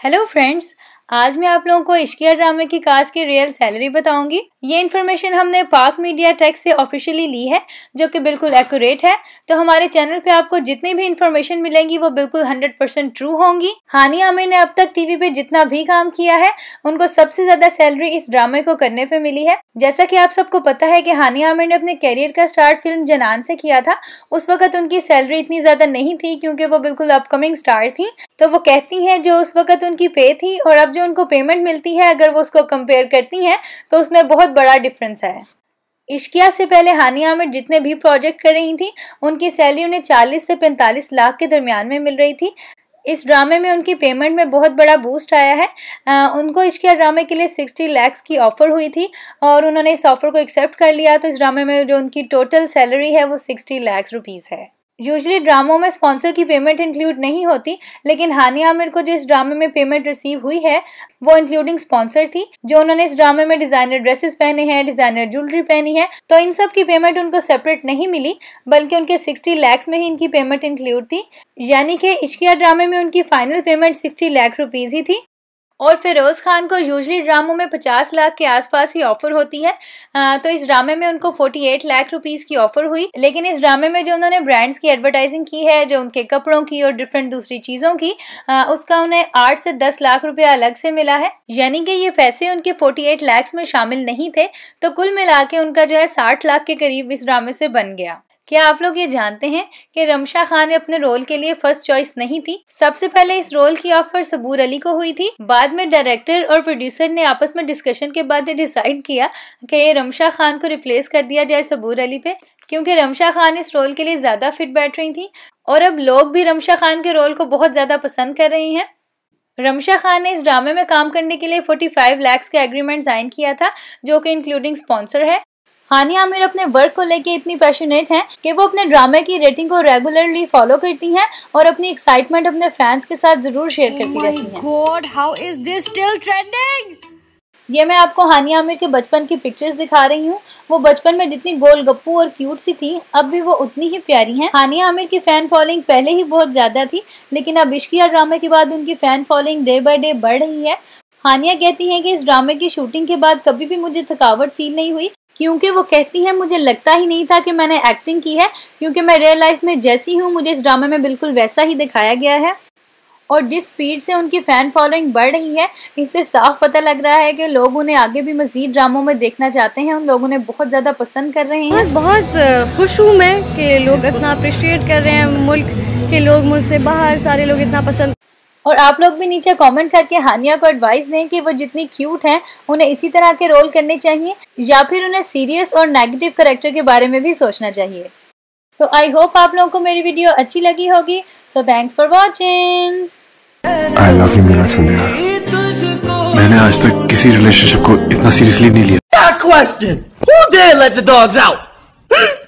Hello friends, आज मैं आप लोगों को इश्किया ड्रामे की कास्ट की रियल सैलरी बताऊंगी ये इन्फॉर्मेशन हमने पार्क मीडिया टेक से ऑफिशियली ली है जो कि बिल्कुल एक्यूरेट है तो हमारे चैनल पे आपको जितनी भी इन्फॉर्मेशन मिलेंगी वो बिल्कुल 100% ट्रू होंगी हानी आमिर ने अब तक टीवी पे जितना भी काम किया है उनको सबसे ज्यादा सैलरी इस ड्रामे को करने पे मिली है जैसा की आप सबको पता है की हानी आमिर ने अपने कैरियर का स्टार्ट फिल्म जनान से किया था उस वक्त उनकी सैलरी इतनी ज्यादा नहीं थी क्यूँकी वो बिल्कुल अपकमिंग स्टार थी तो वो कहती है जो उस वक्त उनकी पे थी और अब जो उनको पेमेंट मिलती है अगर वो उसको कंपेयर करती हैं तो उसमें बहुत बड़ा डिफरेंस है इश्किया से पहले हानिया में जितने भी प्रोजेक्ट कर रही थी उनकी सैलरी उन्हें 40 से 45 लाख के दरमियान में मिल रही थी इस ड्रामे में उनकी पेमेंट में बहुत बड़ा बूस्ट आया है आ, उनको इश्किया ड्रामे के लिए 60 लैक्स की ऑफ़र हुई थी और उन्होंने इस ऑफ़र को एक्सेप्ट कर लिया तो इस ड्रामे में जो उनकी टोटल सैलरी है वो सिक्सटी लैक्स रुपीज़ है यूजली ड्रामों में स्पॉन्सर की पेमेंट इंक्लूड नहीं होती लेकिन हानिया आमिर को जिस ड्रामे में पेमेंट रिसीव हुई है वो इंक्लूडिंग स्पॉन्सर थी जो उन्होंने इस ड्रामे में डिजाइनर ड्रेसेस पहने हैं डिजाइनर ज्वेलरी पहनी है तो इन सब की पेमेंट उनको सेपरेट नहीं मिली बल्कि उनके सिक्सटी लैक्स में ही इनकी पेमेंट इंक्लूड थी यानी कि इश्किया ड्रामे में उनकी final payment sixty lakh rupees ही थी और फिरोज़ खान को यूजली ड्रामों में 50 लाख के आसपास ही ऑफर होती है आ, तो इस ड्रामे में उनको 48 लाख रुपीस की ऑफर हुई लेकिन इस ड्रामे में जो उन्होंने ब्रांड्स की एडवर्टाइजिंग की है जो उनके कपड़ों की और डिफरेंट दूसरी चीज़ों की आ, उसका उन्हें आठ से दस लाख रुपया अलग से मिला है यानी कि ये पैसे उनके फोर्टी एट में शामिल नहीं थे तो कुल मिला उनका जो है साठ लाख के करीब इस ड्रामे से बन गया क्या आप लोग ये जानते हैं कि रमशा खान अपने रोल के लिए फर्स्ट चॉइस नहीं थी सबसे पहले इस रोल की ऑफर सबूर अली को हुई थी बाद में डायरेक्टर और प्रोड्यूसर ने आपस में डिस्कशन के बाद ये डिसाइड किया कि रमशा खान को रिप्लेस कर दिया जाए सबूर अली पे क्योंकि रमशा खान इस रोल के लिए ज़्यादा फिट बैठ रही थी और अब लोग भी रमशा खान के रोल को बहुत ज़्यादा पसंद कर रहे हैं रमशा खान ने इस ड्रामे में काम करने के लिए 45 लैक्स का एग्रीमेंट साइन किया था जो कि इंक्लूडिंग स्पॉन्सर है हानिया आमिर अपने वर्क को लेकर इतनी पैशनेट हैं कि वो अपने ड्रामे की रेटिंग को रेगुलरली फॉलो करती हैं और अपनी एक्साइटमेंट अपने फैंस के साथ जरूर शेयर oh करती oh रहती हैं। स्टिल ये मैं आपको हानिया आमिर के बचपन की पिक्चर्स दिखा रही हूँ वो बचपन में जितनी गोल गप्पू और क्यूट सी थी अब भी वो उतनी ही प्यारी हैं हानिया आमिर की फैन फॉलोइंग पहले ही बहुत ज्यादा थी लेकिन अब इश्किया ड्रामे के बाद उनकी fan following day by day बढ़ रही है हानिया कहती हैं कि इस ड्रामे की शूटिंग के बाद कभी भी मुझे थकावट फील नहीं हुई क्योंकि वो कहती हैं मुझे लगता ही नहीं था कि मैंने एक्टिंग की है क्योंकि मैं रियल लाइफ में जैसी हूँ मुझे इस ड्रामे में बिल्कुल वैसा ही दिखाया गया है और जिस स्पीड से उनकी फ़ैन फॉलोइंग बढ़ रही है इससे साफ पता लग रहा है कि लोग उन्हें आगे भी मजीद ड्रामों में देखना चाहते हैं उन लोग उन्हें बहुत ज़्यादा पसंद कर रहे हैं बहुत खुश हूँ मैं कि लोग इतना अप्रिशिएट कर रहे हैं मुल्क के लोग मुझसे बाहर सारे लोग इतना पसंद और आप लोग भी नीचे कमेंट करके हानिया को एडवाइस दें कि वो जितनी क्यूट हैं उन्हें इसी तरह के रोल करने चाहिए या फिर उन्हें सीरियस और नेगेटिव करेक्टर के बारे में भी सोचना चाहिए तो आई होप आप लोगों को मेरी वीडियो अच्छी लगी होगी सो थैंक्स फॉर वॉचिंग मैंने आज तक किसी रिलेशनशिप को इतना सीरियसली नहीं लिया question Who dare let the dogs out?